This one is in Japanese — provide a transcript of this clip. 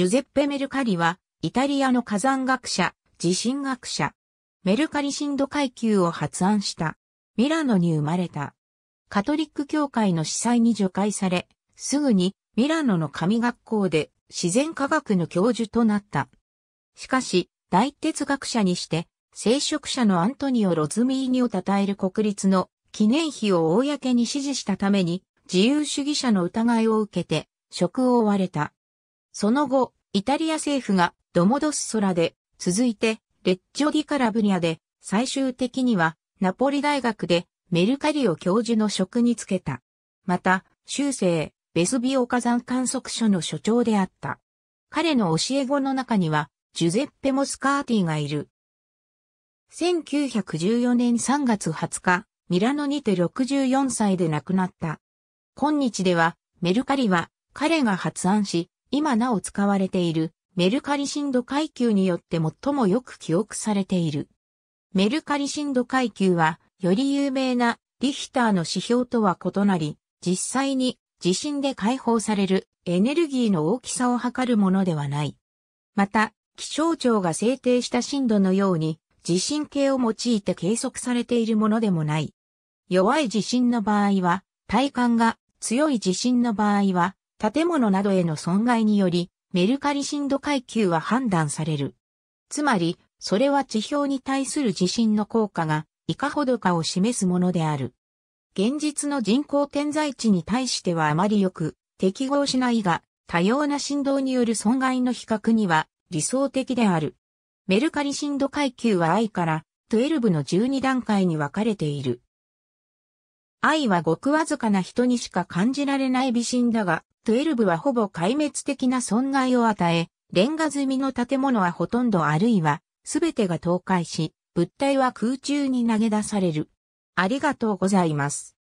ジュゼッペ・メルカリは、イタリアの火山学者、地震学者。メルカリ震度階級を発案した。ミラノに生まれた。カトリック教会の司祭に除外され、すぐにミラノの神学校で自然科学の教授となった。しかし、大哲学者にして、聖職者のアントニオ・ロズミーニを称える国立の記念碑を公に支持したために、自由主義者の疑いを受けて、職を追われた。その後、イタリア政府がドモドス空で、続いてレッジョディカラブリアで、最終的にはナポリ大学でメルカリオ教授の職に就けた。また、修正、ベスビオ火山観測所の所長であった。彼の教え子の中には、ジュゼッペ・モスカーティがいる。1914年3月20日、ミラノにて64歳で亡くなった。今日では、メルカリは彼が発案し、今なお使われているメルカリ震度階級によって最もよく記憶されている。メルカリ震度階級は、より有名なリヒターの指標とは異なり、実際に地震で解放されるエネルギーの大きさを測るものではない。また、気象庁が制定した震度のように、地震計を用いて計測されているものでもない。弱い地震の場合は、体感が強い地震の場合は、建物などへの損害により、メルカリ震度階級は判断される。つまり、それは地表に対する地震の効果がいかほどかを示すものである。現実の人口点在地に対してはあまりよく適合しないが、多様な振動による損害の比較には理想的である。メルカリ震度階級は I から12の12段階に分かれている。I はごくわずかな人にしか感じられない微震だが、12はほぼ壊滅的な損害を与え、レンガ積みの建物はほとんどあるいは、すべてが倒壊し、物体は空中に投げ出される。ありがとうございます。